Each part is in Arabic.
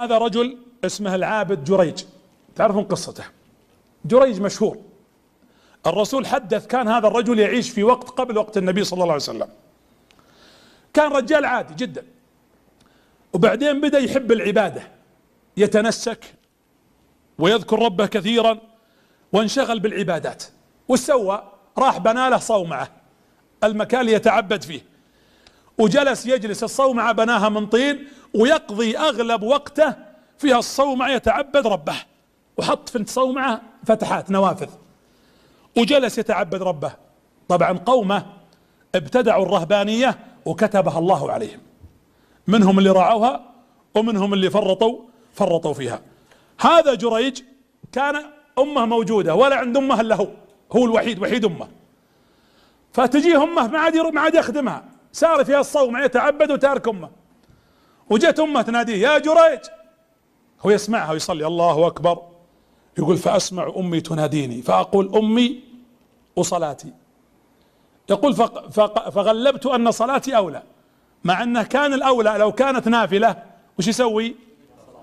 هذا رجل اسمه العابد جريج تعرفون قصته جريج مشهور الرسول حدث كان هذا الرجل يعيش في وقت قبل وقت النبي صلى الله عليه وسلم كان رجال عادي جدا وبعدين بدا يحب العباده يتنسك ويذكر ربه كثيرا وانشغل بالعبادات وش سوى راح بنى له صومعه المكان اللي يتعبد فيه وجلس يجلس الصومعة بناها من طين ويقضي اغلب وقته فيها الصومعة يتعبد ربه وحط في الصومعة فتحات نوافذ وجلس يتعبد ربه طبعا قومه ابتدعوا الرهبانية وكتبها الله عليهم منهم اللي راعوها ومنهم اللي فرطوا فرطوا فيها هذا جريج كان امه موجودة ولا عند امه الا هو هو الوحيد وحيد امه فتجيه امه ما عاد ما عاد يخدمها سار فيها الصوم يتعبد وتارك امه وجت امه تناديه يا جريج هو يسمعها ويصلي الله اكبر يقول فاسمع امي تناديني فاقول امي وصلاتي يقول فغلبت ان صلاتي اولى مع انه كان الاولى لو كانت نافله وش يسوي؟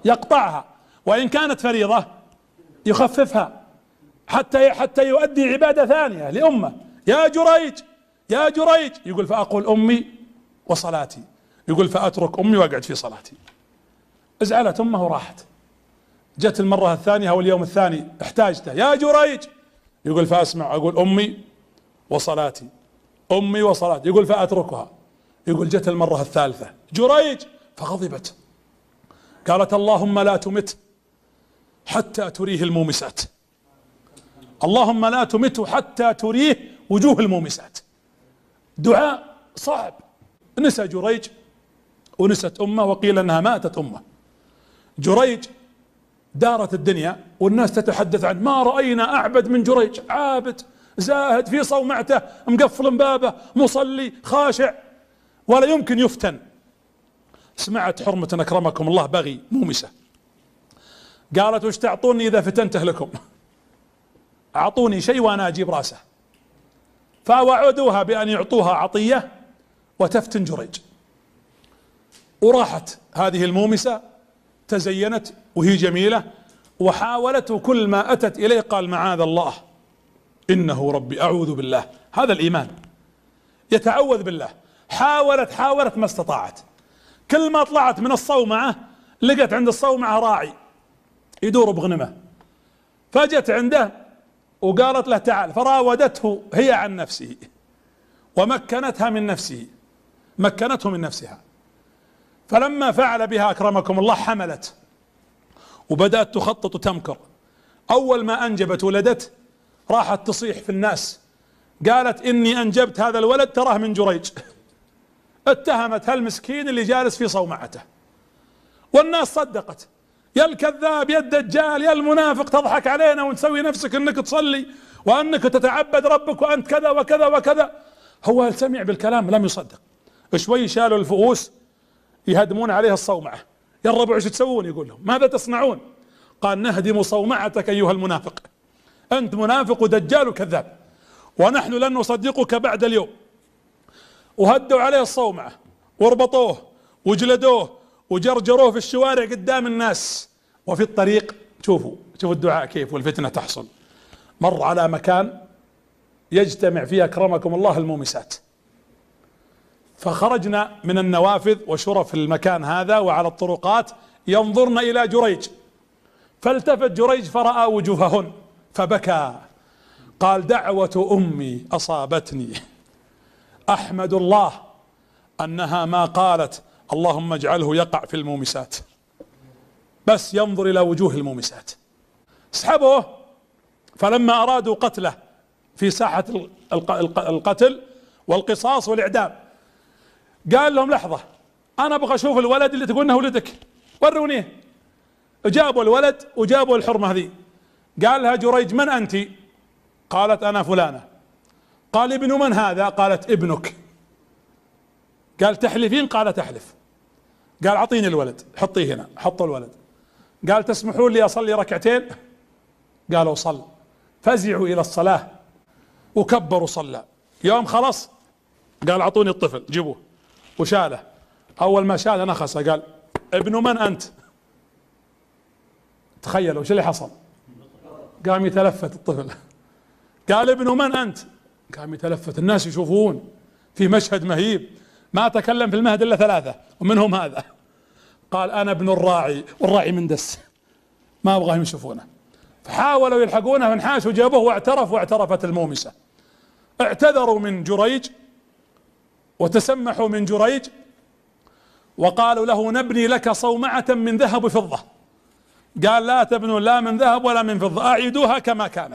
يقطعها وان كانت فريضه يخففها حتى حتى يؤدي عباده ثانيه لامه يا جريج يا جريج يقول فأقول أمي وصلاتي يقول فأترك أمي وأقعد في صلاتي ازعلت أمه وراحت جت المرة الثانية أو اليوم الثاني احتاجته يا جريج يقول فأسمع أقول أمي وصلاتي أمي وصلاتي يقول فأتركها يقول جت المرة الثالثة جريج فغضبت قالت اللهم لا تمت حتى تريه المومسات اللهم لا تمت حتى تريه وجوه المومسات دعاء صعب نسى جريج ونست امه وقيل انها ماتت امه جريج دارت الدنيا والناس تتحدث عن ما رأينا أعبد من جريج عابد زاهد في صومعته مقفل بابه مصلي خاشع ولا يمكن يفتن سمعت حرمة أكرمكم الله بغي مومسة قالت وش تعطوني إذا فتنت أهلكم أعطوني شيء وأنا أجيب راسه فوعدوها بأن يعطوها عطية وتفتن جريج وراحت هذه المومسة تزينت وهي جميلة وحاولت كل ما أتت إليه قال معاذ الله إنه ربي أعوذ بالله هذا الإيمان يتعوذ بالله حاولت حاولت ما استطاعت كل ما طلعت من الصومعة لقت عند الصومعة راعي يدور بغنمه فجت عنده وقالت له تعال فراودته هي عن نفسه ومكنتها من نفسه مكنته من نفسها فلما فعل بها اكرمكم الله حملت وبدات تخطط وتمكر اول ما انجبت ولدت راحت تصيح في الناس قالت اني انجبت هذا الولد تراه من جريج اتهمت هالمسكين اللي جالس في صومعته والناس صدقت يا الكذاب يا الدجال يا المنافق تضحك علينا ونسوي نفسك انك تصلي وانك تتعبد ربك وانت كذا وكذا وكذا هو سمع بالكلام لم يصدق شوي شالوا الفؤوس يهدمون عليها الصومعة يا الربع شو تسوون يقول لهم ماذا تصنعون قال نهدم صومعتك ايها المنافق انت منافق ودجال وكذاب ونحن لن نصدقك بعد اليوم وهدوا عليه الصومعة وربطوه وجلدوه وجرجروه في الشوارع قدام الناس وفي الطريق شوفوا شوفوا الدعاء كيف والفتنة تحصل مر على مكان يجتمع فيه أكرمكم الله المومسات فخرجنا من النوافذ وشرف المكان هذا وعلى الطرقات ينظرن إلى جريج فالتفت جريج فرأى وجوههن فبكى قال دعوة أمي أصابتني أحمد الله أنها ما قالت اللهم اجعله يقع في المومسات بس ينظر إلى وجوه المومسات اسحبوه فلما أرادوا قتله في ساحة القتل والقصاص والإعدام قال لهم لحظة أنا أبغى أشوف الولد اللي تقول إنه ولدك ورونيه جابوا الولد وجابوا الحرمة هذه قال لها جريج من أنت قالت أنا فلانة قال ابن من هذا قالت ابنك قال تحلفين قال تحلف قال اعطيني الولد حطيه هنا حط الولد قال تسمحون لي اصلي ركعتين قالوا صل فزعوا الى الصلاه وكبروا صلى يوم خلص قال اعطوني الطفل جيبوه وشاله اول ما شاله نخسه قال ابن من انت تخيلوا ايش اللي حصل قام يتلفت الطفل قال ابن من انت قام يتلفت الناس يشوفون في مشهد مهيب ما تكلم في المهد الا ثلاثه ومنهم هذا قال أنا ابن الراعي والراعي من دس ما أبغاهم يشوفونه فحاولوا يلحقونه فانحاشوا جابوه واعترف واعترفت المومسة اعتذروا من جريج وتسمحوا من جريج وقالوا له نبني لك صومعة من ذهب وفضة قال لا تبنوا لا من ذهب ولا من فضة أعيدوها كما كانت